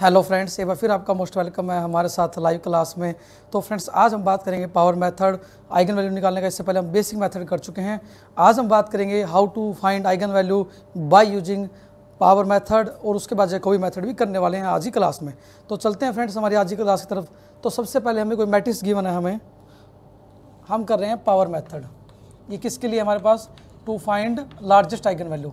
hello friends एक बार फिर आपका मोस्ट वेलकम है हमारे साथ लाइव क्लास में तो फ्रेंड्स आज हम बात करेंगे पावर मेथड आइगन वैल्यू निकालने का इससे पहले हम बेसिक मेथड कर चुके हैं आज हम बात करेंगे how to find eigen value by using power method और उसके बाद जैकोबी मेथड भी करने वाले हैं आज ही क्लास में तो चलते हैं फ्रेंड्स हमारी आज ही क्लास की तरफ तो सबसे पहले हमें कोई मैट्रिक्स गिवन है हमें हम कर रहे हैं पावर मैथड ये किसके लिए हमारे पास to find largest eigen value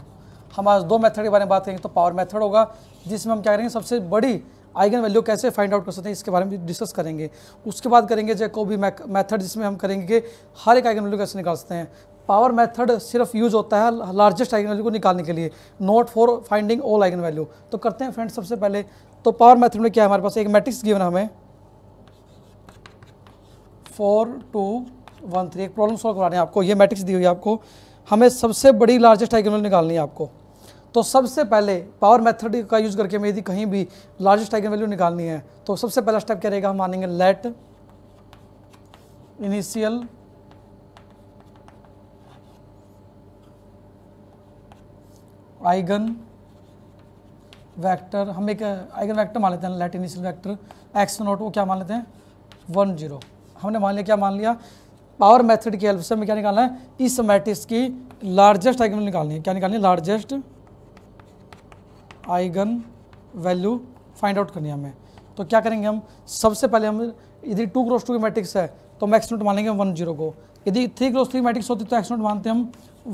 हम आज दो मेथड के बारे में बात करेंगे तो पावर मेथड होगा जिसमें हम क्या करेंगे सबसे बड़ी आइगन वैल्यू कैसे फाइंड आउट कर सकते हैं इसके बारे में डिस्कस करेंगे उसके बाद करेंगे जैकोबी मेथड जिसमें हम करेंगे कि हर एक आइगन वैल्यू कैसे निकाल सकते हैं पावर मेथड सिर्फ यूज होता है लार्जेस्ट आइगन वैल्यू को निकालने के लिए not for finding all eigen value तो करते हैं फ्रेंड्स सबसे पहले तो पावर मेथड में क्या है हमारे पास एक मैट्रिक्स गिवन हमें फोर टू वन थ्री एक प्रॉब्लम सॉल्व करानी है आपको ये मैट्रिक्स दी हुई है आपको हमें सबसे बड़ी लार्जेस्ट आइगन वैल्यू निकालनी है आपको तो सबसे पहले पावर मेथड का यूज़ करके हमें यदि कहीं भी लार्जेस्ट आइगन वैल्यू निकालनी है तो सबसे पहला स्टेप क्या रहेगा हम मानेंगे लेट इनिशियल आइगन वेक्टर हम एक आइगन uh, वेक्टर मान लेते हैं let initial vector X naught वो क्या मान लेते हैं वन जीरो हमने मान लिया क्या मान लिया पावर मेथड की हेल्प से हमें क्या निकालना है इस मैट्रिक्स की लार्जेस्ट आइगन निकालनी है क्या निकालनी है largest eigen value find out करनी है हमें तो क्या करेंगे हम सबसे पहले हम यदि टू क्रॉस टू की मैट्रिक्स है तो हम एक्स नोट मानेंगे वन जीरो को यदि थ्री क्रॉस थ्री मैट्रिक्स होती तो एक्स नोट मानते हम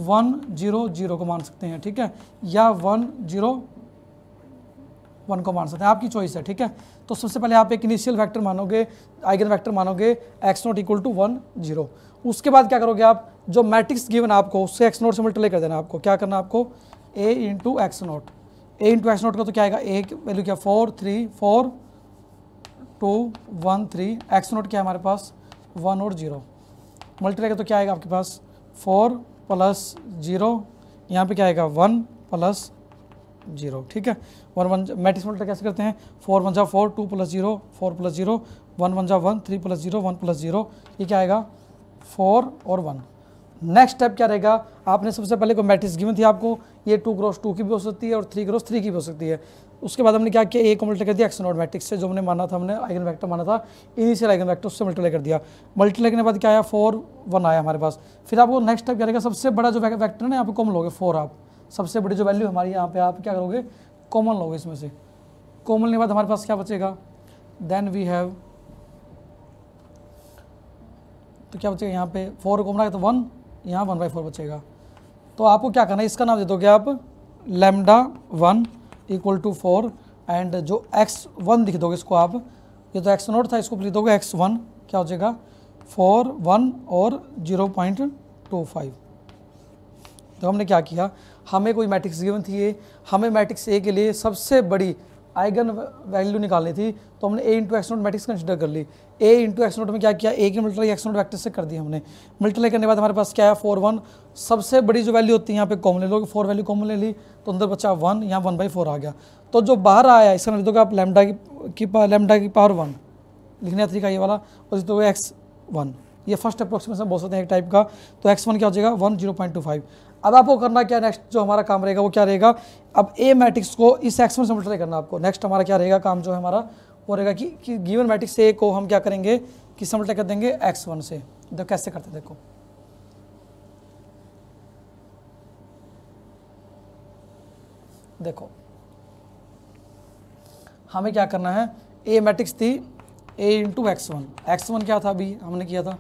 वन जीरो जीरो को मान सकते हैं ठीक है या वन जीरो वन को मान सकते हैं आपकी चॉइस है ठीक है तो सबसे पहले आप एक इनिशियल फैक्टर मानोगे आइगन फैक्टर मानोगे X naught equal to one zero उसके बाद क्या करोगे आप जो मैट्रिक्स गिवन आपको उससे एक्स नॉट से मल्टीप्लाई कर देना आपको क्या करना आपको A into x naught A into x naught का तो क्या आएगा ए वैल्यू क्या four three four two one three x naught क्या है हमारे पास वन और जीरो मल्टीप्लाई का तो क्या आएगा आपके पास फोर प्लस जीरो यहाँ पे क्या आएगा वन प्लस जीरो ठीक है वन वन मैट्रिक्स मल्टीप्लाई कैसे करते हैं फोर वन जा four two plus zero four plus zero one one जा one three plus zero one plus zero ये क्या आएगा फोर और वन नेक्स्ट स्टेप क्या रहेगा आपने सबसे पहले कोई मैट्रिक्स गिवन थी आपको ये टू क्रॉस टू की भी हो सकती है और थ्री क्रॉस थ्री की भी हो सकती है उसके बाद हमने क्या किया एक को मल्टीप्लाई कर दिया एक्स नॉट मैट्रिक्स से जो हमने माना था हमने आइगन वैक्टर माना था इनिशियल आइगन वैक्टर उससे मल्टीप्लाई कर दिया मल्टीप्लाई करने के बाद क्या आया फोर वन आया हमारे पास फिर आपको नेक्स्ट स्टेप क्या रहेगा सबसे बड़ा जो वैक्टर है ना यहाँ कॉमन लोगे फोर आप सबसे बड़ी जो वैल्यू हमारी यहाँ पे आप क्या करोगे कॉमन लोगे इसमें से कॉमन के बाद हमारे पास क्या बचेगा देन वी हैव तो क्या बचेगा यहाँ पे फोर कॉमन आएगा तो वन यहाँ वन बाई फोर बचेगा तो आपको क्या करना है इसका नाम दे दोगे आप lambda one equal to four and जो एक्स वन लिख दोगे इसको आप ये तो एक्स नोट था इसको लिख दोगे एक्स वन क्या हो जाएगा फोर वन और जीरो पॉइंट टू फाइव तो हमने क्या किया हमें कोई मैट्रिक्स गिवन थी ये हमें मैट्रिक्स ए के लिए सबसे बड़ी आइगन वैल्यू निकालनी थी तो हमने A into x naught matrix consider कर ली ए इंटू एक्सनोट में क्या किया ए की मल्टीप्लाई एक्सनोट नोट वैक्टर से कर दी हमने मल्टीप्लाई करने के बाद हमारे पास क्या है फोर वन सबसे बड़ी जो वैल्यू होती है यहाँ पे कॉमन ले लो फोर वैल्यू कॉमन ले ली तो अंदर बचा वन यहाँ वन बाई फोर आ गया तो जो बाहर आया इसका लिख मतलब आप लेमडा की, लेमडा की पावर वन लिखने का तरीका ये वाला और लिख एक्स वन ये फर्स्ट अप्रोक्सीमेशन बहुत सकते हैं एक टाइप का तो एक्स वन क्या हो जाएगा one zero point two five अब आपको करना क्या नेक्स्ट जो हमारा काम रहेगा वो क्या रहेगा अब ए मैट्रिक्स को इस एक्स में मल्टीप्लाई करना आपको नेक्स्ट हमारा क्या रहेगा काम जो है हमारा वो रहेगा कि, कि गिवन मैट्रिक्स ए को हम क्या करेंगे कि मल्टीप्लाई कर देंगे एक्स वन से तो कैसे करते देखो देखो हमें क्या करना है ए मैट्रिक्स थी A into x one x one क्या था अभी हमने किया था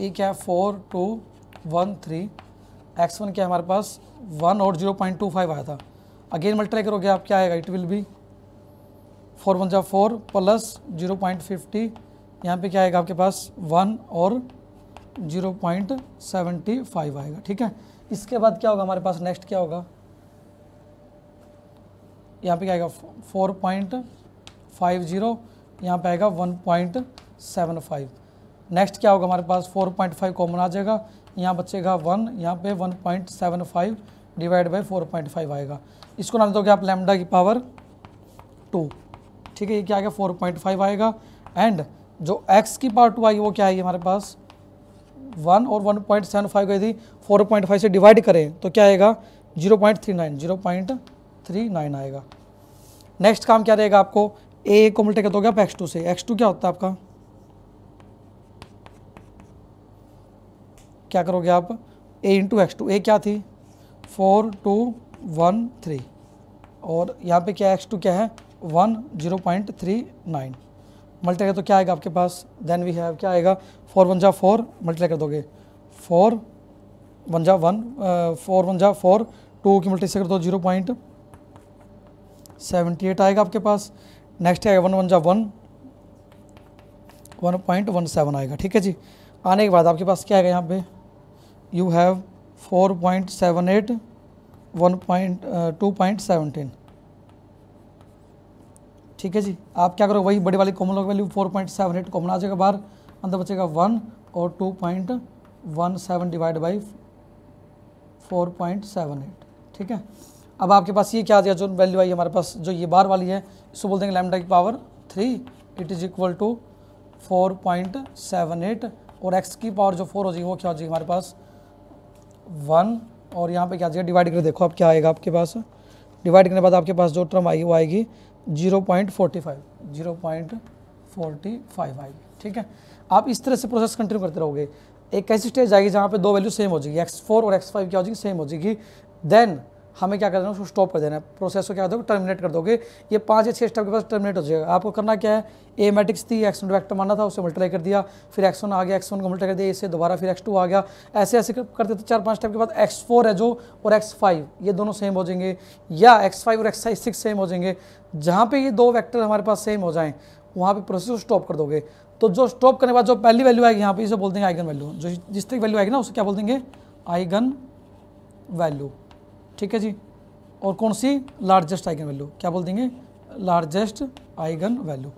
ए क्या है four two one three x one क्या हमारे पास वन और जीरो पॉइंट टू फाइव आया था अगेन मल्टीप्लाई करोगे आप क्या आएगा it will be four one जा four plus zero point fifty यहाँ पर क्या आएगा आपके पास वन और जीरो पॉइंट सेवेंटी फाइव आएगा ठीक है इसके बाद क्या होगा हमारे पास नेक्स्ट क्या होगा यहाँ पे क्या आएगा फोर पॉइंट फाइव जीरो यहाँ पे आएगा one point seven five next क्या होगा हमारे पास 4.5 कॉमन आ जाएगा यहाँ बचेगा वन यहाँ पे 1.75 डिवाइड बाई फाइव आएगा इसको नाम दोगे आप लेमडा की पावर टू ठीक है ये क्या पॉइंट 4.5 आएगा एंड जो x की पावर टू आएगी वो क्या आएगी हमारे पास वन और वन पॉइंट सेवन फाइव यदि फोर पॉइंट फाइव से डिवाइड करें तो क्या आएगा zero point three nine zero point three nine आएगा नेक्स्ट काम क्या रहेगा आपको ए को मल्टे कर दोगे आप एक्स टू से एक्स टू क्या होता है आपका क्या करोगे आप A into x two A क्या थी फोर टू वन थ्री और यहाँ पे क्या एक्स टू क्या है one zero point three nine multiply तो क्या आएगा आपके पास देन वी हैव क्या आएगा फोर वन जा फोर मल्टीप्लाई कर दोगे फोर वन जा वन फोर वन जा फोर टू की मल्टी से कर दो जीरो पॉइंट सेवेंटी एट आएगा आपके पास नेक्स्ट आएगा वन वन जा one one point one seven आएगा ठीक है जी आने के बाद आपके पास क्या आएगा यहाँ पे you have 4.78 1.2.17 uh, ठीक है जी आप क्या करो वही बड़ी वाली कॉमन लॉग वैल्यू 4.78 कॉमन आ जाएगा बाहर अंदर बचेगा 1 और 2.17 डिवाइड बाई 4.78 ठीक है अब आपके पास ये क्या आ गया जो वैल्यू आई हमारे पास जो ये बार वाली है इसको बोल देंगे लैमडा की power three it is equal to 4.78 और एक्स की पावर जो फोर हो जाएगी वो क्या हो जाएगी हमारे पास वन और यहाँ पे क्या आ जाएगा डिवाइड करके देखो अब क्या आएगा आपके पास डिवाइड करने के बाद आपके पास जो टर्म आएगी वो आएगी zero point forty five zero point forty five आएगी ठीक है आप इस तरह से प्रोसेस कंटिन्यू करते रहोगे एक ऐसी स्टेज आएगी जहाँ पे दो वैल्यू सेम हो जाएगी एक्स फोर और एक्स फाइव क्या हो जाएगी सेम हो जाएगी देन हमें क्या कर देना उसको स्टॉप कर देना है प्रोसेस को क्या दोगे टर्मिनेट कर दोगे ये पाँच या छः स्टेप के पास टर्मिनेट हो जाएगा आपको करना क्या है ए मैट्रिक्स थी एक्स वन वैक्टर माना था उसे मल्टीप्लाई कर दिया फिर एक्स वन आ गया एक्स वन को मल्टीप्लाई कर दिया इससे दोबारा फिर एक्स टू आ गया ऐसे ऐसे करते थे चार पाँच स्टेप के बाद एक्स फोर है जो और एक्स फाइव ये दोनों सेम हो जाएंगे या एक्स फाइव और एक्स सिक्स सेम हो जाएंगे जहाँ पर ये दो वैक्टर हमारे पास सेम हो जाएँ वहाँ पर प्रोसेस को स्टॉप कर दोगे तो जो स्टॉप करने के बाद जो पहली वैल्यू आएगी यहाँ पर इसे बोल देंगे आइगन वैल्यू जो जिस तक वैल्यू आएगी ना उसे क्या बोल देंगे आइगन वैल्यू ठीक है जी और कौन सी लार्जेस्ट आइगन वैल्यू क्या बोल देंगे लार्जेस्ट आइगन वैल्यू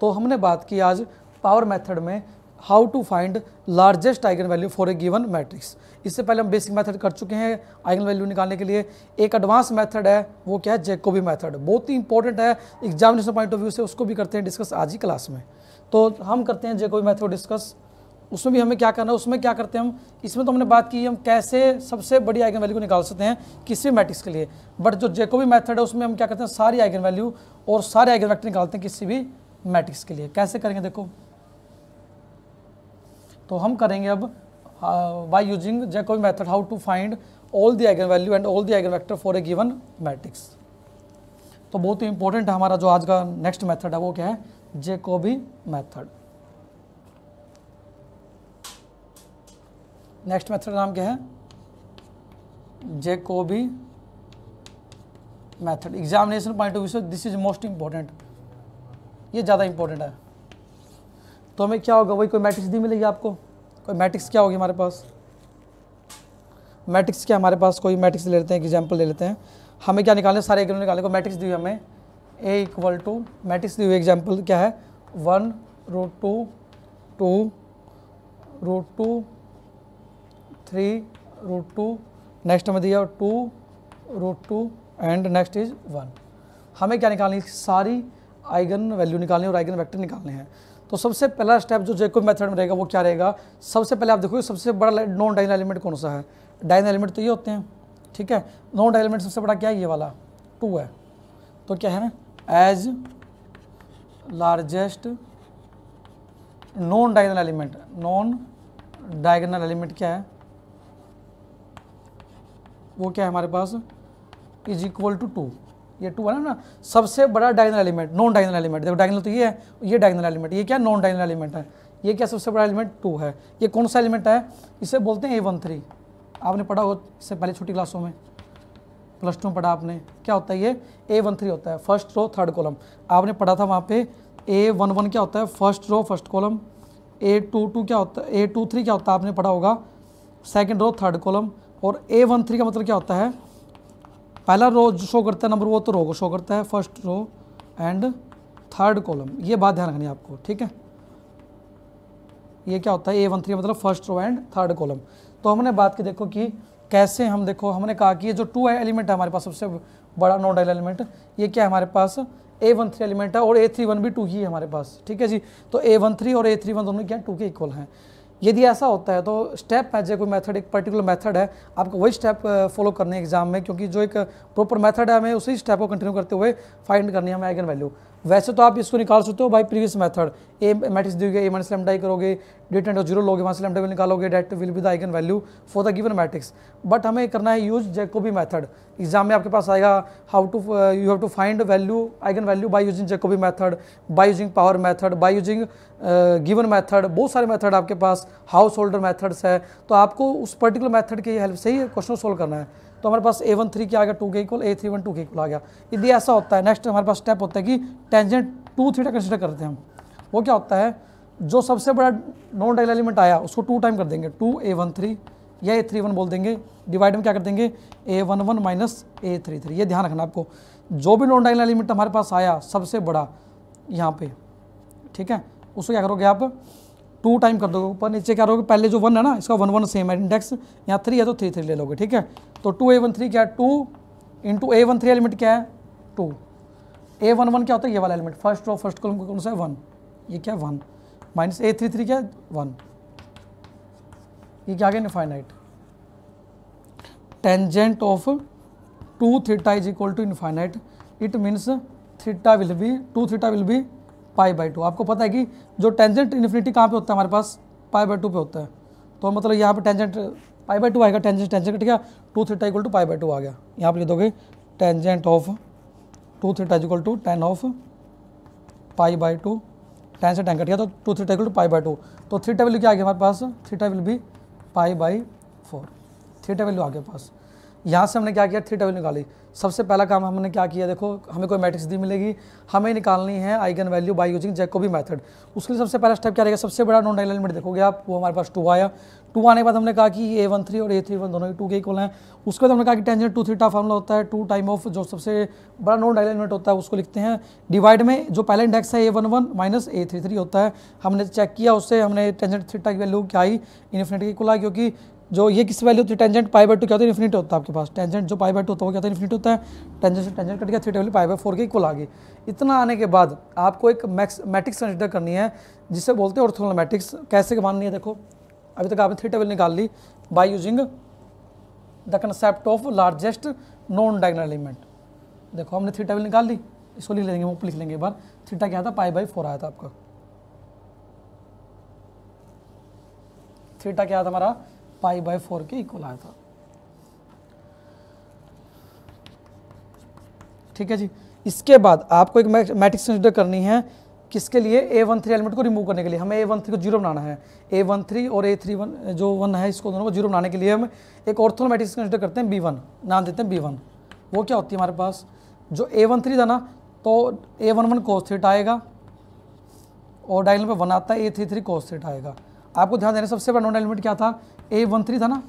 तो हमने बात की आज पावर मेथड में how to find largest eigen value for a given matrix इससे पहले हम बेसिक मेथड कर चुके हैं आइगन वैल्यू निकालने के लिए एक एडवांस मेथड है वो क्या है जेकोबी मेथड बहुत ही इंपॉर्टेंट है एग्जामिनेशन पॉइंट ऑफ व्यू से उसको भी करते हैं डिस्कस आज ही क्लास में तो हम करते हैं जेकोबी मैथड डिस्कस उसमें भी हमें क्या करना है उसमें क्या करते हैं हम इसमें तो हमने बात की हम कैसे सबसे बड़ी आइगन वैल्यू को निकाल सकते हैं किसी मैट्रिक्स के लिए बट जो जेको भी मैथड है उसमें हम क्या करते हैं सारी आइगन वैल्यू और सारे आइगन वैक्टर निकालते हैं किसी भी मैट्रिक्स के लिए कैसे करेंगे देखो तो हम करेंगे अब by using Jacobi method how to find all the eigen value and all the eigen vector for a given matrix तो बहुत ही इंपॉर्टेंट है हमारा जो आज का नेक्स्ट मेथड है वो क्या है जेकोबी मेथड नेक्स्ट मेथड नाम क्या है Jacobi method examination point of view से दिस इज मोस्ट इंपॉर्टेंट ये ज़्यादा इंपॉर्टेंट है तो हमें क्या होगा वही कोई मैट्रिक्स दी मिलेगी आपको कोई मैट्रिक्स क्या होगी हमारे पास मैट्रिक्स क्या हमारे पास कोई मैट्रिक्स ले लेते हैं एग्जाम्पल ले लेते हैं हमें क्या निकालना है सारे एग्जाम निकालने को मैट्रिक्स दी हुई हमें ए इक्वल टू मैट्रिक्स दी हुई एग्जाम्पल क्या है one root two two root two three root two next हमें दिया two root two and next is one हमें क्या निकालनी सारी आइगन वैल्यू निकालनी और आइगन वेक्टर निकालने हैं तो सबसे पहला स्टेप जो जेकोब मेथड में रहेगा वो क्या रहेगा सबसे पहले आप देखोगे सबसे बड़ा नॉन डाइन एलिमेंट कौन सा है डाइन एलिमेंट तो ये होते हैं ठीक है नॉन डाइन एलिमेंट सबसे बड़ा क्या है ये वाला टू है तो क्या है ना as largest non diagonal element non diagonal element क्या है वो क्या है हमारे पास इज इक्वल टू टू ये टू है ना सबसे बड़ा diagonal element non diagonal element देखो डायगनल तो ये है ये डायगनल एलिमेंट ये क्या नॉन डायगनल एलिमेंट है ये क्या सबसे बड़ा एलिमेंट टू है ये कौन सा एलिमेंट है इसे बोलते हैं ए वन थ्री आपने पढ़ा हो इससे पहले छोटी क्लासों में प्लस टू पढ़ा आपने क्या होता है ये ए वन थ्री होता है फर्स्ट रो थर्ड कॉलम आपने पढ़ा था वहाँ पे ए वन वन क्या होता है first row first column A two two क्या होता है ए टू थ्री क्या होता है आपने पढ़ा होगा सेकेंड रो थर्ड कॉलम और ए वन थ्री का मतलब क्या होता है पहला रो जो शो करता है नंबर वो तो रो को शो करता है first row and third column ये बात ध्यान रखनी है आपको ठीक है ये क्या होता है ए वन थ्री मतलब first row and third column तो हमने बात की देखो कि कैसे हम देखो हमने कहा कि ये जो टू एलिमेंट है हमारे पास सबसे बड़ा नोडल एलिमेंट ये क्या है हमारे पास ए वन थ्री एलिमेंट है और ए थ्री वन भी टू ही है हमारे पास ठीक है जी तो ए वन थ्री और ए थ्री वन दोनों क्या टू के इक्वल हैं यदि ऐसा होता है तो स्टेप है जो कोई मेथड एक पर्टिकुलर मेथड है आपको वही स्टेप फॉलो करने एग्जाम में क्योंकि जो एक प्रॉपर मेथड है हमें उसी स्टेप को कंटिन्यू करते हुए फाइंड करनी है हमें आइगन वैल्यू वैसे तो आप इसको निकाल सकते हो by previous method A matrix दी गई ए माइनस लेमडाई करोगे डेट एंड जीरो लोगे वहाँ से लेमडा वैल्यू निकालोगे that will be the eigen value for the given matrix but हमें करना है यूज जैकोबी मेथड एग्जाम में आपके पास आएगा how to you have to find value eigen value by using Jacobi method by using power method by using given method बहुत सारे method आपके पास हाउस होल्डर मैथड्स है तो आपको उस पर्टिकुलर मैथड की हेल्प से ही क्वेश्चन सोल्व करना है तो हमारे पास ए वन थ्री क्या आ गया टू के equal A three one two के इक्वल आ गया यदि ऐसा होता है नेक्स्ट हमारे पास स्टेप होता है कि टेंजेंट टू थीटा कंसिडर करते हैं हम वो क्या होता है जो सबसे बड़ा नॉन डायल एलिमेंट आया उसको टू टाइम कर देंगे टू ए वन थ्री या ए थ्री वन बोल देंगे डिवाइड में क्या कर देंगे A one one minus A three three ये ध्यान रखना आपको जो भी नॉन डायल एलिमेंट हमारे पास आया सबसे बड़ा यहाँ पे ठीक है उसको क्या करोगे आप टू टाइम कर दोगे ऊपर नीचे क्या करोगे पहले जो वन है ना इसका वन वन सेम है इंडेक्स यहाँ थ्री है तो थ्री थ्री ले लोगे ठीक है तो टू ए वन थ्री क्या है two into A one three element क्या है टू ए वन वन क्या होता है ये वाला element first row first column कौन सा है वन ये क्या है one minus A three three क्या है वन ये क्या आ गया infinite tangent of two theta is equal to infinite it means theta will be two theta will be pi by two आपको पता है कि जो टेंजेंट इन्फिनिटी कहाँ पे होता है हमारे पास पाई बाई टू पे होता है तो मतलब यहाँ पे टेंजेंट पाई बाई टू आएगा टेंजेंट टेंजेंट कट गया two theta equal to pi by two आ गया यहाँ पर लिख दोगे tangent of two theta equal to tan of pi by two tan से टेन कट गया तो two theta equal to pi by two तो थीटा वैल्यू क्या आ गया हमारे पास थीटा विल भी pi by four theta value आ गया पास यहाँ से हमने क्या किया थीटा वैल्यू निकाली सबसे पहला काम हमने क्या किया देखो हमें कोई मैट्रिक्स दी मिलेगी हमें निकालनी है eigen value by using Jacobi method उसके लिए सबसे पहला स्टेप क्या रहेगा सबसे बड़ा नॉन डाइल एलिमेंट देखोगे आप वो हमारे पास टू आया टू आने के बाद हमने कहा कि ए वन थ्री और ए थ्री वन दोनों ही टू के इक्वल हैं उसके बाद हमने कहा कि टेंजेंट टू थीटा फार्मूला होता है टू टाइम ऑफ जो सबसे बड़ा नॉन डायल होता है उसको लिखते हैं डिवाइड में जो पहला इंडेक्स है A one one minus A three three होता है हमने चेक किया उससे हमने टेंजेंट थीटा की वैल्यू क्या आई इन्फिनिटी की इक्वल आई क्योंकि जो ये किस वैल्यू होती है टेंजेंट पाई बाई टू क्या होता है इन्फिनिट होता है आपके पास टेंजेंट जो पाई बाई टू होता है वो क्या होता है इन्फिनिट होता है टेंजेंट से टेंजेंट कट गया three value pi by four के इक्वल आ गई इतना आने के बाद आपको एक मैक्स मैट्रिक्स कंसिडर करनी है जिसे बोलते हैं ऑर्थोनल मैट्रिक्स कैसे माननी है देखो अभी तक आपने थ्री टेबल निकाल ली by using the concept of largest non diagonal element देखो हमने थ्री टेबल निकाल ली इसको लिख लेंगे वो लिख लेंगे एक बार थीटा क्या था पाई बाई फोर आया था आपका थीटा क्या था हमारा पाई बाई फोर के इक्वल आया था ठीक है जी इसके बाद आपको एक मैट्रिक्स कंसिडर करनी है किसके लिए ए वन थ्री एलिमेंट को रिमूव करने के लिए हमें ए वन थ्री को जीरो बनाना है ए वन थ्री और ए थ्री वन जो वन है इसको दोनों को जीरो बनाने के लिए हम एक ऑर्थोमेटिक्स कंसिडर करते हैं बी वन नाम देते हैं बी वन वो क्या होती है हमारे पास जो ए वन थ्री था ना तो ए वन वन कोस थीट आएगा और डायल पे वन आता है ए थ्री थ्री कोस थीट आएगा आपको ध्यान देना सबसे बड़ा नॉन एलिमेंट क्या था ए वन थ्री था ना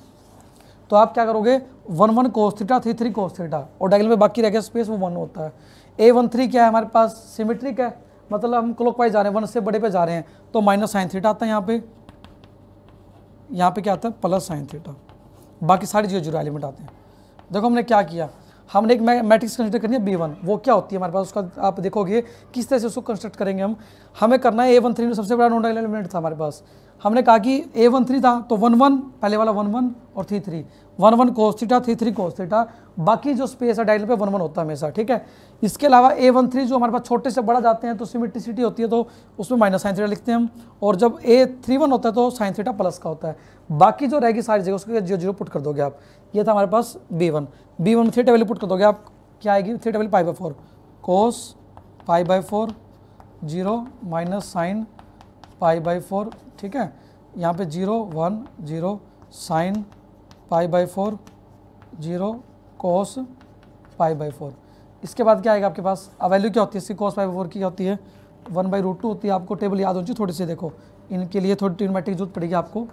तो आप क्या करोगे one one cos theta three three cos theta और डायल में बाकी रह गया स्पेस वो वन होता है ए वन थ्री क्या है हमारे पास सिमेट्रिक है मतलब हम क्लॉक वाइज जा रहे हैं वन से बड़े पे जा रहे हैं तो माइनस साइन थीटा आता है यहाँ पे यहाँ पे क्या आता है प्लस साइन थीटा बाकी सारी जीरो जीरो एलिमेंट आते हैं देखो हमने क्या किया हमने एक मैट्रिक्स कंस्ट्रक्ट करनी है बी वन वो क्या होती है हमारे पास उसका आप देखोगे किस तरह से उसको कंस्ट्रक्ट करेंगे हम हमें करना है ए वन थ्री में सबसे बड़ा नोडल एलिमेंट था हमारे पास हमने कहा कि ए वन थ्री था तो वन वन पहले वाला वन वन और three three one one cos theta three three cos theta बाकी जो स्पेस है डायल पे वन वन होता है हमेशा ठीक है इसके अलावा ए वन थ्री जो हमारे पास छोटे से बड़ा जाते हैं तो सिमिट्रिसिटी होती है तो उसमें माइनस साइन थीटा लिखते हैं हम और जब ए थ्री वन होता है तो साइन थीटा प्लस का होता है बाकी जो रहेगी सारी जगह उसके जीरो जीरो पुट कर दोगे आप ये था हमारे पास B one B one theta value put कर दोगे आप क्या आएगी theta value pi by four cos pi by four zero minus sine pi by four ठीक है यहाँ पे zero one zero sine pi by four zero cos pi by four इसके बाद क्या आएगा आपके पास अब वैल्यू क्या होती है इसकी कोस पाई बाई फोर की क्या होती है वन बाई रूट टू होती है आपको टेबल याद होनी थोड़ी सी देखो इनके लिए थोड़ी ट्रिग्नोमेट्रिक जरूरत पड़ेगी आपको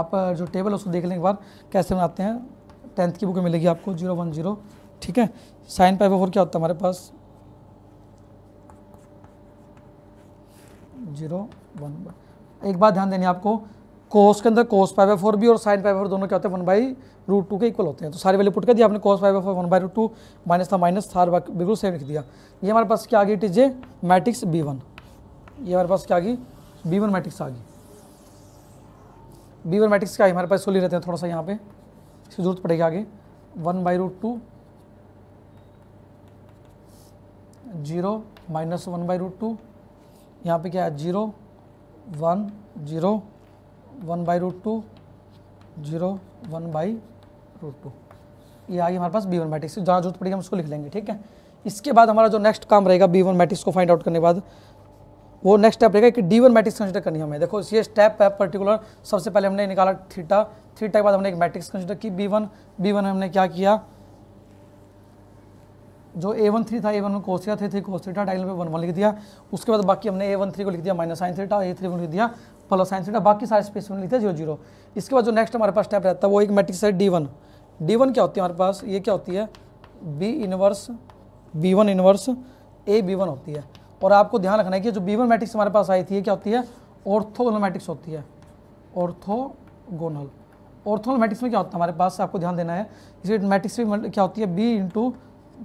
आप जो टेबल है उसको देखने एक बाद कैसे बनाते हैं टेंथ की बुक में मिलेगी आपको जीरो वन जीरो ठीक है साइन पाई बाई फोर क्या होता है हमारे पास जीरो वन बाई एक बात ध्यान देनी आपको कोस के अंदर कोस पाई बाई फोर भी और साइन पाई बाई फोर दोनों क्या होते हैं वन बाई रूट टू के इक्वल होते हैं तो सारे वैल्यू पुट कर दिया आपने cos pi by four one by root two minus था माइनस था बिल्कुल सेम लिख दिया ये हमारे पास क्या आ गई टीजे मैट्रिक्स बी वन ये हमारे पास क्या आ गई बी वन मैट्रिक्स आ गई बी वन मैट्रिक्स का हमारे पास सोली रहते हैं थोड़ा सा यहाँ पे इसकी ज़रूरत पड़ेगी आगे one by root two zero minus one by root two यहाँ पर क्या है zero one zero one by root two zero one by root two ये आगे हमारे पास बी वन मैट्रिक्स जहाँ जरूरत पड़ेगी हम उसको लिख लेंगे ठीक है इसके बाद हमारा जो नेक्स्ट काम रहेगा बी वन मैट्रिक्स को फाइंड आउट करने के बाद वो नेक्स्ट स्टेप रहेगा कि डी वन मैट्रिक्स कंसिडर करनी हमें देखो ये स्टेप है पर्टिकुलर सबसे पहले हमने निकाला थीटा थीटा के बाद हमने एक मैट्रिक्स कंसिडर की बी वन बी वन हमने क्या किया जो ए वन थ्री था ए वन में cos theta three three cos theta डाइल में वन वन लिख दिया उसके बाद बाकी हमने ए वन थ्री को लिख दिया minus sine theta A three one लिख दिया प्लस साइन थीटा बाकी सारे स्पेस में लिख दिया जीरो जीरो इसके बाद जो नेक्स्ट हमारे पास स्टेप रहता है वो एक मैट्रिक्स है डी वन डी वन क्या होती है हमारे पास ये क्या होती है B inverse B one inverse A B one होती है और आपको ध्यान रखना है कि जो बी वन मैट्रिक्स हमारे पास आई थी क्या होती है ऑर्थोगोनल मैट्रिक्स होती है ऑर्थोगोनल ऑर्थोगोनल मैट्रिक्स में क्या होता है हमारे पास आपको ध्यान देना है इसे मैट्रिक्स में मतलब क्या होती है B into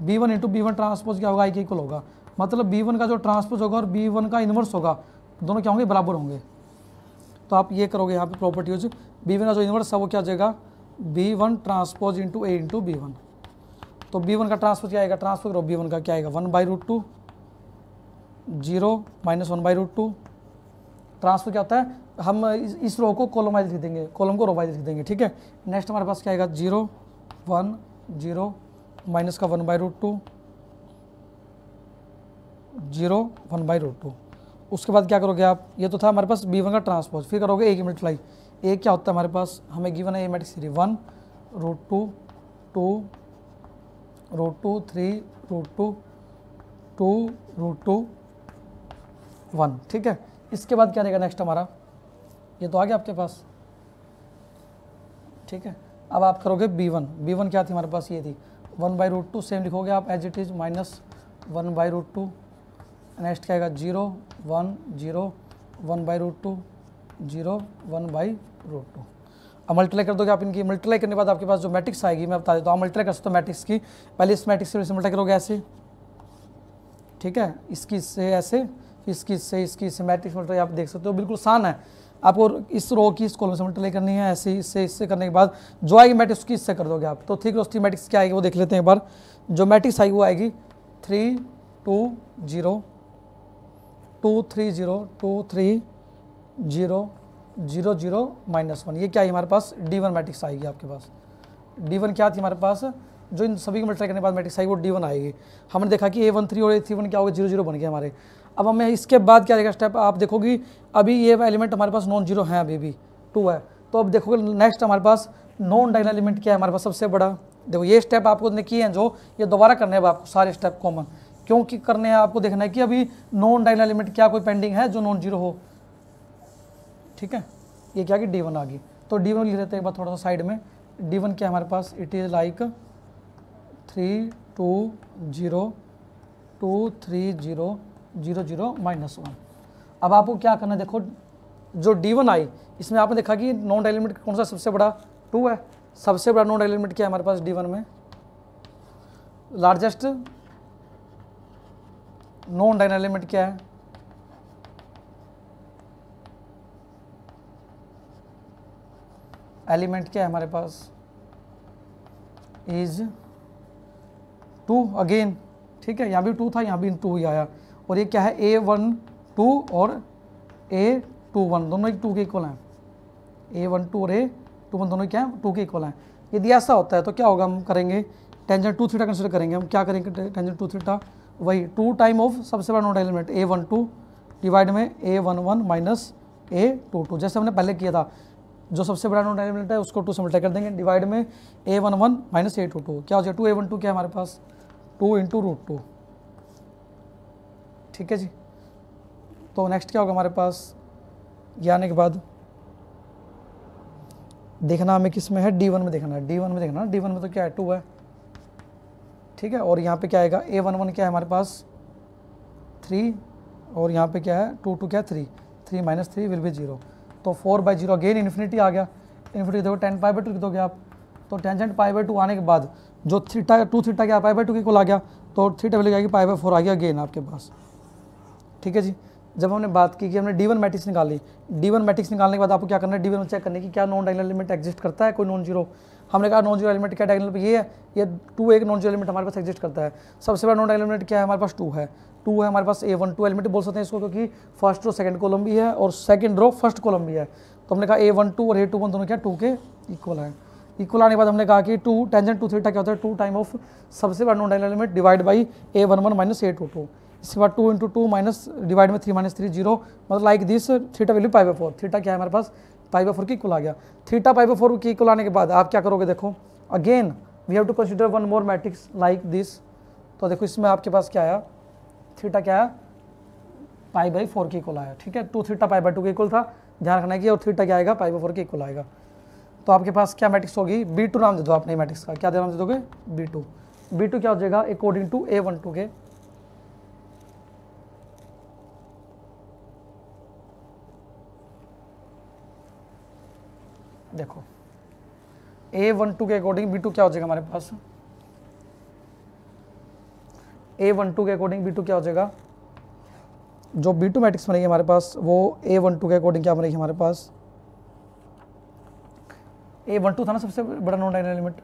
B one into B one transpose क्या होगा आई के इक्वल होगा मतलब बी वन का जो ट्रांसपोज होगा और बी वन का इन्वर्स होगा दोनों क्या होंगे बराबर होंगे तो आप ये करोगे यहाँ पे यूज बी वन का जो इन्वर्स है वो क्या जाएगा B one transpose into A into B one तो बी वन का ट्रांसपोज क्या आएगा ट्रांसपोज करो बी वन का क्या आएगा one by root two zero minus one by root two transfer क्या होता है हम इस, इस रो को कॉलम वाइज लिख देंगे कॉलम को रो वाइज लिख देंगे ठीक है नेक्स्ट हमारे पास क्या आएगा जीरो वन जीरो माइनस का one by root two zero one by root two उसके बाद क्या करोगे आप ये तो था हमारे पास बी वन का ट्रांसपोज फिर करोगे ए की मल्टीप्लाई ए क्या होता है हमारे पास हमें गिवन है A mat three one root two two root two three root two two root two one ठीक है इसके बाद क्या रहेगा नेक्स्ट हमारा ये तो आ गया आपके पास ठीक है अब आप करोगे बी वन बी वन क्या थी हमारे पास ये थी one by root two same लिखोगे आप as it is minus one by root two next क्या आएगा zero one zero one by root two zero one by root two अब मल्टीप्लाई कर दोगे आप इनकी मल्टीप्लाई करने के बाद आपके पास जो मैट्रिक्स आएगी मैं बता देता हूँ आप मल्टीप्लाई कर सकते हो मैट्रिक्स की पहले इस मैट्रिक्स से मल्टीप्लाई करोगे ऐसे ठीक है इसकी से ऐसे इसकी से इसकी सिमेट्रिक सिमेट्री आप देख सकते हो बिल्कुल आसान है आपको इस रो की इस कॉलम सिमेट्री करनी है ऐसे इससे इससे करने के बाद जो आएगी मैट्रिक्स उसकी इससे कर दोगे आप तो थ्री क्रॉस थ्री मैट्रिक्स क्या आएगी वो देख लेते हैं एक बार जो मैट्रिक्स आएगी वो आएगी three two zero two three zero two three zero zero zero minus one ये क्या है हमारे पास डी वन मैट्रिक्स आएगी आपके पास डी वन क्या थी हमारे पास जो इन सभी को मल्टीप्लाई करने के बाद मैट्रिक्स आएगी वो डी वन आएगी हमने देखा कि ए वन थ्री और ए थ्री वन क्या होगा जीरो जीरो बन गया हमारे अब हमें इसके बाद क्या रहेगा स्टेप आप देखोगी अभी ये एलिमेंट हमारे पास नॉन जीरो है अभी भी टू है तो अब देखोगे नेक्स्ट हमारे पास नॉन डाइन एलिमेंट क्या है हमारे पास सबसे बड़ा देखो ये स्टेप आपको ने किए हैं जो ये दोबारा करने हैं आपको सारे स्टेप कॉमन क्योंकि करने हैं आपको देखना है कि अभी नॉन डाइन एलिमेंट क्या कोई पेंडिंग है जो नॉन जीरो हो ठीक है ये क्या कि डी वन आ गई तो डी वन लिख देते हैं एक बार थोड़ा सा साइड में डी वन क्या हमारे पास it is like three two zero two three zero zero zero minus one अब आपको क्या करना है देखो जो डी वन आई इसमें आपने देखा कि नॉन एलिमेंट कौन सा सबसे बड़ा टू है सबसे बड़ा नॉन एलिमेंट क्या है हमारे पास डी वन में लार्जेस्ट नॉन डाइन एलिमेंट क्या है एलिमेंट क्या है हमारे पास इज टू अगेन ठीक है यहाँ भी टू था यहाँ भी टू ही आया और ये क्या है ए वन टू और ए टू वन दोनों एक टू के इक्वल हैं ए वन टू और ए टू वन दोनों क्या है टू के इक्वल हैं यदि ऐसा होता है तो क्या होगा हम करेंगे टेंजेंट टू थीटा कंसिडर करेंगे हम क्या करेंगे टेंजेंट टू थीटा वही टू टाइम ऑफ सबसे बड़ा nodal element A one two divide में A one one minus A two two जैसे हमने पहले किया था जो सबसे बड़ा नोडल एलिमेंट है उसको टू से मल्टाई कर देंगे डिवाइड में A one one minus A two two क्या हो जाए टू ए वन टू क्या है हमारे पास टू इंटू रूट टू ठीक है जी तो नेक्स्ट क्या होगा हमारे पास ये आने के बाद देखना हमें किस में है डी वन में देखना है डी वन में देखना डी वन में तो क्या है टू है ठीक है और यहाँ पे क्या आएगा ए वन वन क्या है हमारे पास थ्री और यहाँ पे क्या है टू टू क्या है three three minus three will be zero तो four by zero again infinity आ गया इन्फिनिटी देखो टेन पाई बाई टू लिख दोगे आप तो सेंट पाई बाई टू आने के बाद जो थीटा टू थीटा क्या पाई बाई टू की कुल आ गया तो थीटा वैल्यू आएगी पाई बाई फोर आ गया अगेन आपके पास ठीक है जी जब हमने बात की कि हमने डी वन मैट्रिक्स निकाली डी वन मैट्रिक्स निकालने के बाद आपको क्या करना है डी वन चेक करने की क्या नॉन डायगनल एलिमेंट एग्जिस्ट करता है कोई नॉन जीरो हमने कहा नॉन जीरो एलिमेंट क्या डायगनल ये है ये टू एक नॉन जीरो एलिमेंट हमारे पास एग्जिस्ट करता है सबसे बड़ा नॉन एलिमेंट क्या है हमारे पास टू है टू है हमारे पास ए वन टू एलिमेंट बोल सकते हैं इसको क्योंकि फर्स्ट रो सेकंड कॉलम भी है और सेकंड रो फर्स्ट कॉलम भी है तो हमने कहा ए वन टू और ए टू वन दोनों क्या टू के इक्वल है इक्वल आने के बाद हमने कहा कि टू टेंजेंट टू थीटा क्या होता है टू टाइम ऑफ सबसे बड़ा non diagonal element divide by A one one minus A two two इसके बाद two into two minus divide में थ्री माइनस थ्री जीरो मतलब like this theta value pi by four theta क्या है हमारे पास पाई बाई फोर की equal आ गया थीटा पाई फोर की इक्वल आने के बाद आप क्या करोगे देखो again we have to consider one more matrix like this तो देखो इसमें आपके पास क्या आया थीटा क्या आया पाई बाई फोर की इक्वल आया ठीक है two theta pi by two के इक्वल था ध्यान रखना कि और थीटा क्या आएगा पाई बाई फोर के इक्वल आएगा तो आपके पास क्या मैट्रिक्स होगी बी टू नाम दे दो आपने मैट्रिक्स का क्या नाम दे दोगे बी टू बी टू क्या हो जाएगा according to A one two के देखो ए वन टू के अकॉर्डिंग बी टू क्या हो जाएगा हमारे पास ए वन टू के अकॉर्डिंग बी टू क्या हो जाएगा जो बी टू मैट्रिक्स बनेगी हमारे पास वो ए वन टू के अकॉर्डिंग क्या बनेगी हमारे पास ए वन टू था ना सबसे बड़ा नॉन डाइन एलिमेंट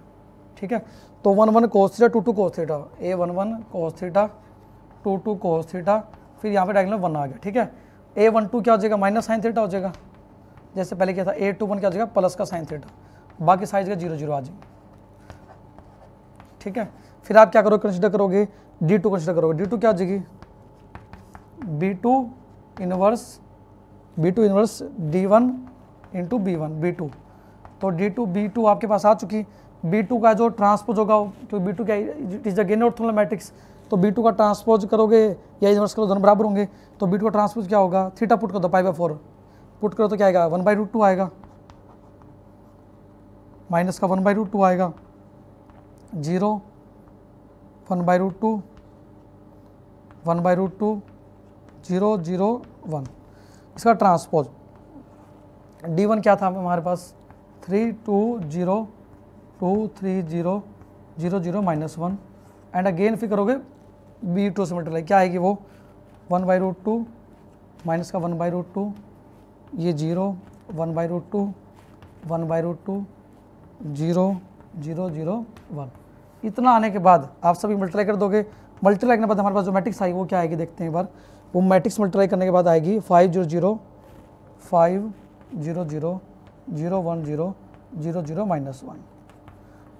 ठीक है तो one one cos theta two two cos theta A one one cos theta two two cos theta फिर यहाँ पे डायगनल वन आ गया ठीक है ए वन टू क्या हो जाएगा माइनस साइन थीटा हो जाएगा जैसे पहले क्या था ए टू वन क्या जाएगा प्लस का साइन थीटा बाकी साइज का जीरो जीरो आ जाएगा ठीक है फिर आप क्या करोगे कंसिडर करोगे डी टू कंसिडर करोगे डी टू क्या हो जाएगी B two inverse B two inverse D one into B one B two तो डी टू बी टू आपके पास आ चुकी बी टू का जो ट्रांसपोज होगा क्योंकि बी टू क्या is the gain orthogonal matrix तो बी टू का ट्रांसपोज करोगे या इनवर्स करो दोनों बराबर होंगे तो बी टू का ट्रांसपोज क्या होगा थीटा पुट कर दो पाई बाई फोर पुट करो तो क्या आएगा वन बाई रूट टू आएगा माइनस का वन बाई रूट टू आएगा zero one by root two one by root two zero zero one इसका ट्रांसपोज डी वन क्या था हमारे पास three two zero two three zero zero zero minus one and again फिर करोगे B two से multiply क्या आएगी वो one by root two minus का वन बाई रूट टू ये zero one by root two one by root two zero zero zero one इतना आने के बाद आप सभी मल्टीप्लाई कर दोगे मल्टीप्लाई करने के बाद हमारे पास जो मैट्रिक्स आएगी वो क्या आएगी देखते हैं एक बार वो मैट्रिक्स मल्टीप्लाई करने के बाद आएगी five zero zero five zero zero zero one zero zero zero minus one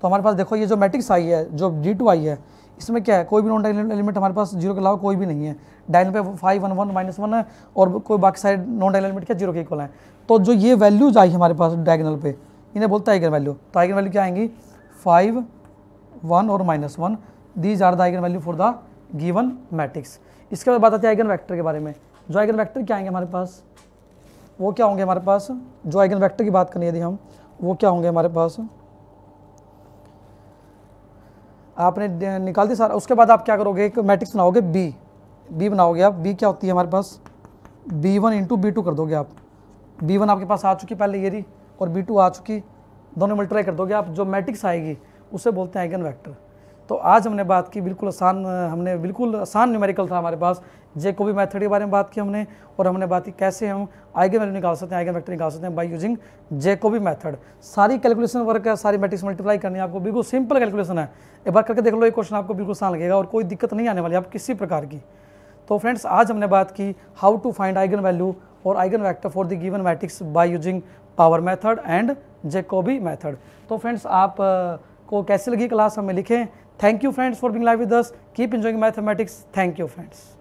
तो हमारे पास देखो ये जो मैट्रिक्स आई है जो डी टू आई है इसमें क्या है कोई भी नॉन डाइनल एलिमेंट हमारे पास जीरो के अलावा कोई भी नहीं है डाइनल पे five one one minus one है और कोई बाकी सारे नॉन डाइनल एलिमेंट क्या जीरो के इक्वल है तो जो ये वैल्यूज आई हमारे पास डायगनल पे इन्हें बोलता है आइगन वैल्यू तो आइगन वैल्यू क्या आएंगी फाइव वन और minus one these are the eigen value for the given matrix इसके बाद बात आती है आइगन वैक्टर के बारे में जो आइगन वैक्टर क्या आएंगे हमारे पास वो क्या होंगे हमारे पास जो आइगन वैक्टर की बात करें यदि हम वो क्या होंगे हमारे पास आपने निकाल दी सारा उसके बाद आप क्या करोगे एक मैट्रिक्स बनाओगे बी बी बनाओगे आप बी क्या होती है हमारे पास B one into B two कर दोगे आप बी वन आपके पास आ चुकी पहले ये रही और बी टू आ चुकी दोनों मल्टीप्लाई कर दोगे आप जो मैट्रिक्स आएगी उसे बोलते हैं आइगन वैक्टर तो आज हमने बात की बिल्कुल आसान हमने बिल्कुल आसान न्यूमेरिकल था हमारे पास जेकोबी मैथड के बारे में बात की हमने और हमने बात की कैसे हम आइगन वैल्यू निकाल सकते हैं आइगन वेक्टर निकाल सकते हैं बाई यूजिंग जेकोबी मैथड सारी कैलकुलेशन वर्क है सारी मैट्रिक्स मल्टीप्लाई करनी है आपको बिल्कुल सिंपल कैलकुलेशन है एक बार करके देख लो ये क्वेश्चन आपको बिल्कुल आसान लगेगा और कोई दिक्कत नहीं आने वाली आप किसी प्रकार की तो फ्रेंड्स आज हमने बात की how to find eigen eigenvalue और eigen vector for the given matrix by using power method and Jacobi method तो फ्रेंड्स आप को कैसी लगी क्लास हमें लिखें thank you friends for being live with us keep enjoying mathematics thank you friends